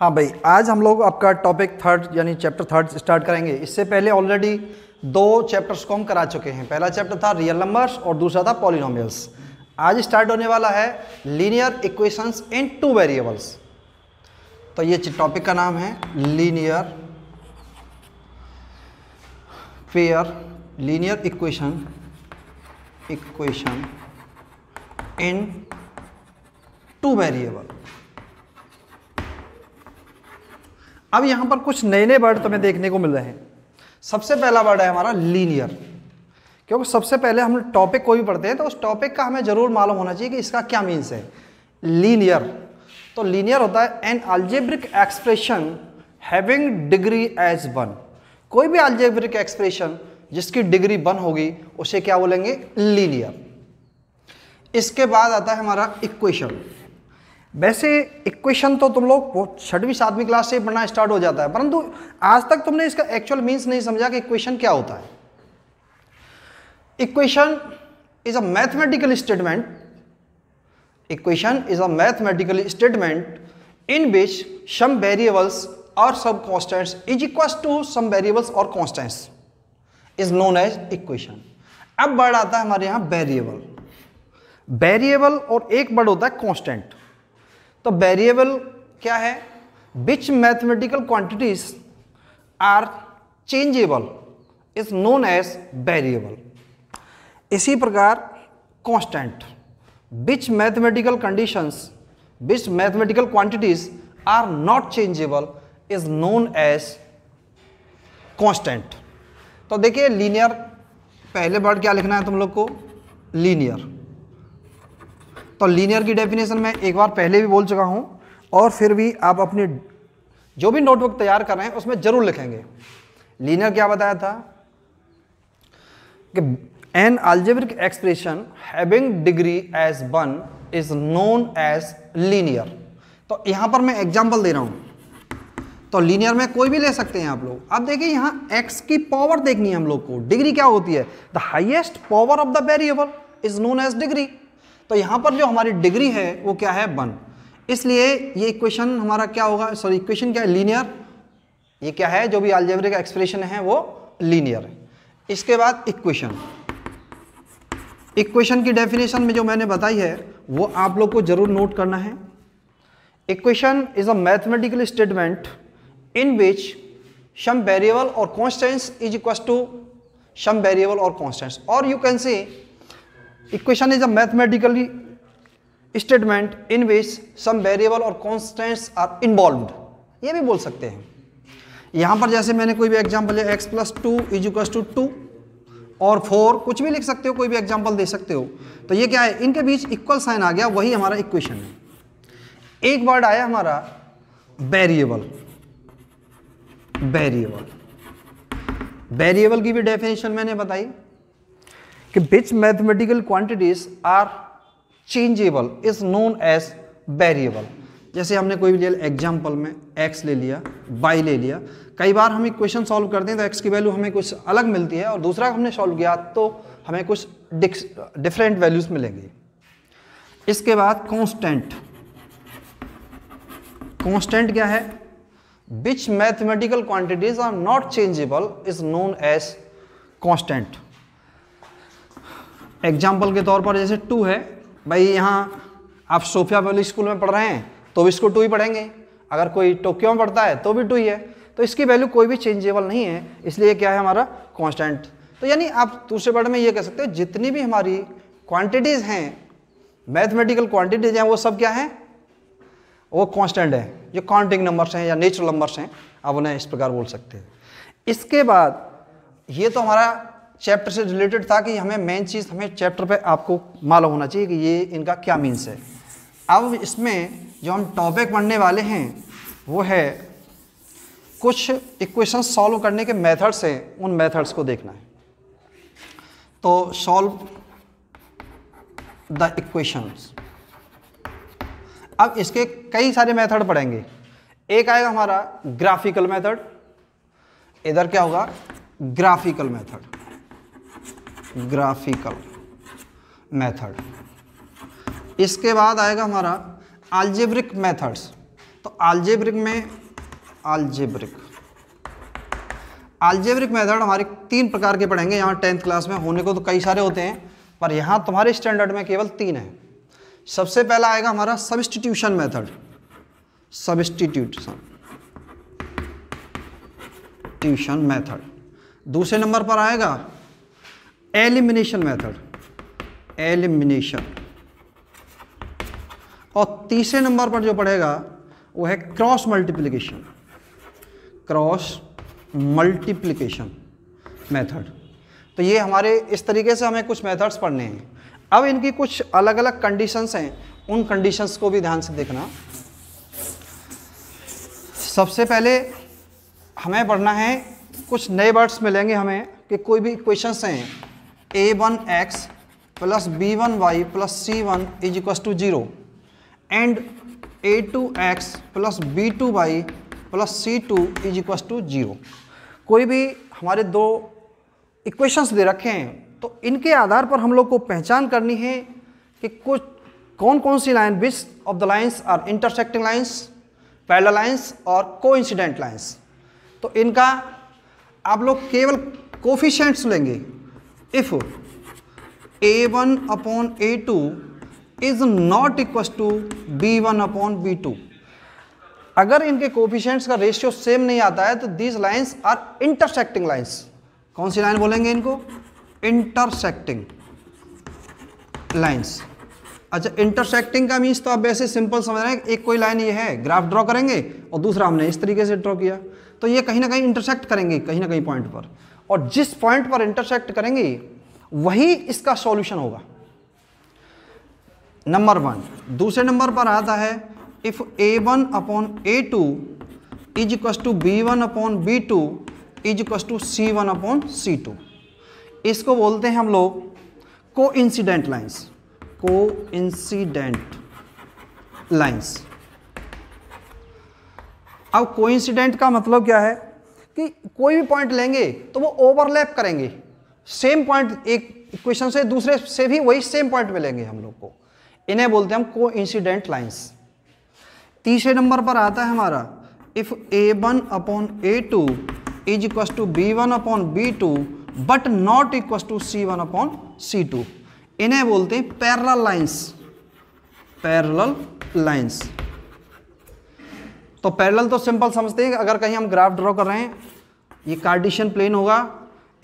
हाँ भाई आज हम लोग आपका टॉपिक थर्ड यानी चैप्टर थर्ड स्टार्ट करेंगे इससे पहले ऑलरेडी दो चैप्टर्स को हम करा चुके हैं पहला चैप्टर था रियल नंबर्स और दूसरा था पॉलिनोमियल्स आज स्टार्ट होने वाला है linear equations in two variables तो ये टॉपिक का नाम है linear pair linear equation equation in two variable अब यहाँ पर कुछ नए नए वर्ड तुम्हें देखने को मिल रहे हैं सबसे पहला वर्ड है हमारा लीनियर क्योंकि सबसे पहले हम टॉपिक कोई भी पढ़ते हैं तो उस टॉपिक का हमें ज़रूर मालूम होना चाहिए कि इसका क्या मीन्स है लीनियर तो लीनियर होता है an algebraic expression having degree as one कोई भी अल्जेब्रिक एक्सप्रेशन जिसकी डिग्री वन होगी उसे क्या बोलेंगे लीनियर इसके बाद आता है हमारा इक्वेशन वैसे इक्वेशन तो तुम लोग छठवीं सातवीं क्लास से पढ़ना स्टार्ट हो जाता है परंतु आज तक तुमने इसका एक्चुअल मीन्स नहीं समझा कि इक्वेशन क्या होता है equation is a mathematical statement equation is a mathematical statement in which some variables और सब constants is equal to some variables और constants is known as equation अब वर्ड आता है हमारे यहां वेरिएबल वेरिएबल और एक वर्ड होता है कॉन्स्टेंट तो वेरिएबल क्या है which mathematical quantities are changeable is known as variable इसी प्रकार constant which mathematical conditions which mathematical quantities are not changeable is known as constant तो देखिए लीनियर पहले वर्ड क्या लिखना है तुम लोग को लीनियर तो लीनियर की डेफिनेशन मैं एक बार पहले भी बोल चुका हूँ और फिर भी आप अपनी जो भी नोटबुक तैयार कर रहे हैं उसमें ज़रूर लिखेंगे लीनियर क्या बताया था कि an algebraic expression having degree as one is known as linear तो यहां पर मैं एग्जाम्पल दे रहा हूं तो लीनियर में कोई भी ले सकते हैं आप लोग अब देखिए यहां x की पावर देखनी है हम लोग को डिग्री क्या होती है the highest power of the variable is known as degree तो यहां पर जो हमारी डिग्री है वो क्या है वन इसलिए ये इक्वेशन हमारा क्या होगा सॉरी इक्वेशन क्या है लीनियर ये क्या है जो भी आलजेबरे का एक्सप्रेशन है वो लीनियर है इसके बाद इक्वेशन इक्वेशन की डेफिनेशन में जो मैंने बताई है वो आप लोग को जरूर नोट करना है equation is a mathematical statement in which some variable और constants is equal to some variable और कॉन्स्टेंट्स और you can say equation is a mathematically statement in which some variable और कॉन्स्टेंट्स आर इन्वॉल्व ये भी बोल सकते हैं यहाँ पर जैसे मैंने कोई भी एग्जाम्पल लिया X plus two is two two और फोर कुछ भी लिख सकते हो कोई भी एग्जाम्पल दे सकते हो तो ये क्या है इनके बीच इक्वल साइन आ गया वही हमारा इक्वेशन है एक वर्ड आया हमारा वेरिएबल वेरिएबल वेरिएबल की भी डेफिनेशन मैंने बताई कि which mathematical quantities are changeable is known as variable जैसे हमने कोई भी ले एग्जाम्पल में एक्स ले लिया वाई ले लिया कई बार हम एक क्वेश्चन सॉल्व करते हैं तो एक्स की वैल्यू हमें कुछ अलग मिलती है और दूसरा हमने सॉल्व किया तो हमें कुछ डिफरेंट वैल्यूज मिलेंगी इसके बाद कॉन्स्टेंट कॉन्स्टेंट क्या है which mathematical quantities are not changeable is known as constant example के तौर पर जैसे टू है भाई यहाँ आप सोफिया वैली स्कूल में पढ़ रहे हैं तो भी इसको टू ही पढ़ेंगे अगर कोई टोक्यो में पढ़ता है तो भी टू ही है तो इसकी वैल्यू कोई भी चेंजेबल नहीं है इसलिए क्या है हमारा कांस्टेंट तो यानी आप दूसरे वर्ड में ये कह सकते हो जितनी भी हमारी क्वांटिटीज़ हैं मैथमेटिकल क्वांटिटीज़ हैं वो सब क्या हैं वो कॉन्स्टेंट है जो काउंटिंग नंबर्स हैं या नेचुरल नंबर्स हैं आप उन्हें इस प्रकार बोल सकते हैं इसके बाद ये तो हमारा चैप्टर से रिलेटेड था कि हमें मेन चीज़ हमें चैप्टर पे आपको मालूम होना चाहिए कि ये इनका क्या मीन्स है अब इसमें जो हम टॉपिक पढ़ने वाले हैं वो है कुछ इक्वेशन सॉल्व करने के मेथड्स हैं उन मेथड्स को देखना है तो सॉल्व द इक्वेशंस अब इसके कई सारे मेथड पढ़ेंगे एक आएगा हमारा ग्राफिकल मेथड इधर क्या होगा ग्राफिकल मेथड ग्राफिकल मेथड इसके बाद आएगा हमारा आलजेब्रिक मेथड्स तो आलजेब्रिक में आलजेब्रिक आल्जेब्रिक मेथड हमारे तीन प्रकार के पढ़ेंगे यहाँ टेंथ क्लास में होने को तो कई सारे होते हैं पर यहाँ तुम्हारे स्टैंडर्ड में केवल तीन है सबसे पहला आएगा हमारा substitution method substitution tuition method दूसरे नंबर पर आएगा एलिमिनेशन मेथड एलिमिनेशन और तीसरे नंबर पर जो पढ़ेगा वो है cross multiplication cross multiplication method तो ये हमारे इस तरीके से हमें कुछ मेथड्स पढ़ने हैं अब इनकी कुछ अलग अलग कंडीशंस हैं उन कंडीशंस को भी ध्यान से देखना सबसे पहले हमें पढ़ना है कुछ नए वर्ड्स मिलेंगे हमें कि कोई भी क्वेश्चंस हैं A one X plus B one Y plus C one is equals to zero and A two X plus B two Y plus C two is equals to zero कोई भी हमारे दो इक्वेशंस दे रखे हैं तो इनके आधार पर हम लोग को पहचान करनी है कि कुछ कौन कौन सी line which of the lines are intersecting lines parallel lines और को इंसिडेंट लाइन्स तो इनका आप लोग केवल कोफिशेंट्स लेंगे A one upon A two is not equal to B one upon B two अगर इनके कोफिशेंट्स का रेशियो सेम नहीं आता है तो these lines are intersecting lines कौन सी लाइन बोलेंगे इनको इंटरसेक्टिंग लाइन्स अच्छा इंटरसेक्टिंग का मीन्स तो आप वैसे सिंपल समझ रहे हैं एक कोई लाइन ये है ग्राफ ड्रॉ करेंगे और दूसरा हमने इस तरीके से ड्रॉ किया तो ये कहीं ना कहीं इंटरसेक्ट करेंगे कहीं ना कहीं पॉइंट पर और जिस पॉइंट पर इंटरसेक्ट करेंगे वही इसका सॉल्यूशन होगा नंबर वन दूसरे नंबर पर आता है if A one upon A two is equals to B one upon B two is equals to C one upon C two इसको बोलते हैं हम लोग coincident lines coincident lines अब कोइंसिडेंट का मतलब क्या है कि कोई भी पॉइंट लेंगे तो वो ओवरलैप करेंगे सेम पॉइंट एक इक्वेशन से दूसरे से भी वही सेम पॉइंट मिलेंगे हम लोग को इन्हें बोलते हैं हम को इंसिडेंट लाइन्स तीसरे नंबर पर आता है हमारा if A one upon A two is equal to B one upon B two but not equal to C one upon C two इन्हें बोलते हैं पैरल लाइन्स पैरल लाइन्स तो पैरेलल तो सिंपल समझते हैं अगर कहीं हम ग्राफ ड्रॉ कर रहे हैं ये कार्डिशन प्लेन होगा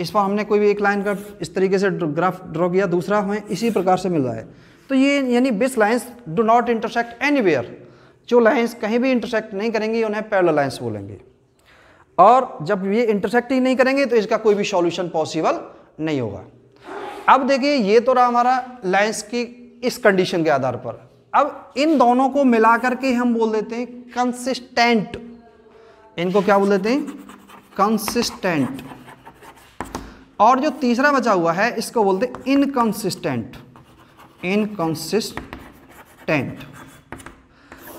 इस पर हमने कोई भी एक लाइन का इस तरीके से ग्राफ ड्रॉ किया दूसरा हमें इसी प्रकार से मिल रहा है तो ये यानी which lines do not intersect any जो लाइन्स कहीं भी इंटरसेक्ट नहीं करेंगी उन्हें पैरल लाइन्स बोलेंगे और जब ये इंटरसेक्ट ही नहीं करेंगे तो इसका कोई भी सॉल्यूशन पॉसिबल नहीं होगा अब देखिए ये तो रहा हमारा लाइन्स की इस कंडीशन के आधार पर अब इन दोनों को मिलाकर के हम बोल देते हैं कंसिस्टेंट इनको क्या बोल देते हैं कंसिस्टेंट और जो तीसरा बचा हुआ है इसको बोलते हैं इनकंसिस्टेंट इनकंसिस्टेंट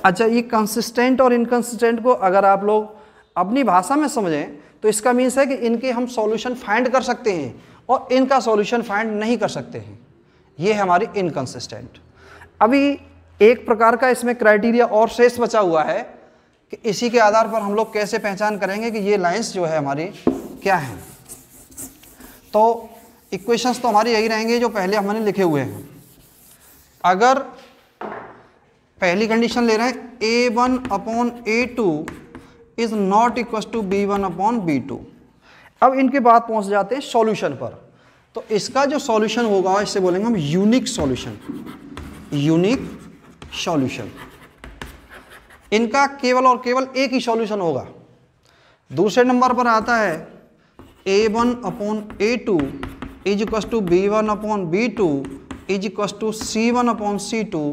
अच्छा ये कंसिस्टेंट और इनकन्सिस्टेंट को अगर आप लोग अपनी भाषा में समझें तो इसका मीन्स है कि इनके हम सॉल्यूशन फाइंड कर सकते हैं और इनका सॉल्यूशन फाइंड नहीं कर सकते हैं ये है हमारी इनकंसिस्टेंट अभी एक प्रकार का इसमें क्राइटेरिया और शेष बचा हुआ है कि इसी के आधार पर हम लोग कैसे पहचान करेंगे कि ये लाइंस जो है हमारी क्या है तो इक्वेशंस तो हमारी यही रहेंगे जो पहले हमने लिखे हुए हैं अगर पहली कंडीशन ले रहे हैं A one upon A two is not equal to B one upon B two अब इनके बाद पहुंच जाते हैं सॉल्यूशन पर तो इसका जो सॉल्यूशन होगा इससे बोलेंगे हम यूनिक सॉल्यूशन यूनिक सॉल्यूशन इनका केवल और केवल एक ही सॉल्यूशन होगा दूसरे नंबर पर आता है A one upon A two is equal to B one upon B two is equals to C one upon C two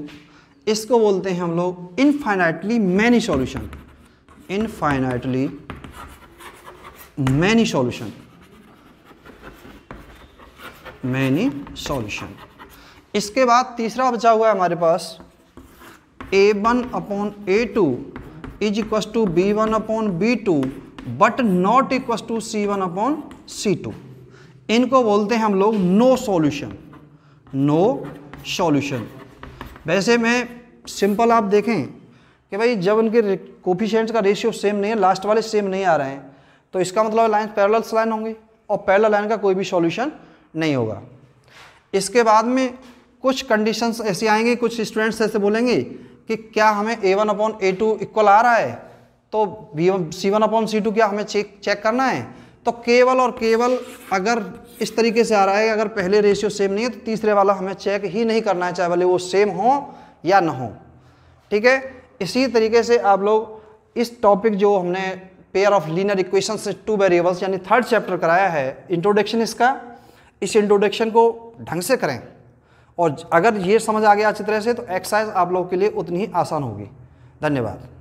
इसको बोलते हैं हम लोग infinitely many solution infinitely many solution many solution इसके बाद तीसरा बचा हुआ है हमारे पास A one upon A two is equal to B one upon B two but not equal to C one upon C two इनको बोलते हैं हम लोग नो सॉल्यूशन नो सॉल्यूशन वैसे मैं सिंपल आप देखें कि भाई जब उनके कोफिशेंट्स का रेशियो सेम नहीं है लास्ट वाले सेम नहीं आ रहे हैं तो इसका मतलब लाइन पैरल लाइन होंगी और पैरल लाइन का कोई भी सॉल्यूशन नहीं होगा इसके बाद में कुछ कंडीशंस ऐसी आएंगे कुछ स्टूडेंट्स ऐसे बोलेंगे कि क्या हमें A one upon A two equal आ रहा है तो B C one upon C two क्या हमें चेक चेक करना है तो केवल और केवल अगर इस तरीके से आ रहा है अगर पहले रेशियो सेम नहीं है तो तीसरे वाला हमें चेक ही नहीं करना है चाहे भले वो सेम हो या ना हो ठीक है इसी तरीके से आप लोग इस टॉपिक जो हमने पेयर ऑफ लीनियर इक्वेशन से टू वेरिएबल्स यानी थर्ड चैप्टर कराया है इंट्रोडक्शन इसका इस इंट्रोडक्शन को ढंग से करें और अगर ये समझ आ गया अच्छी तरह से तो एक्सरसाइज आप लोग के लिए उतनी ही आसान होगी धन्यवाद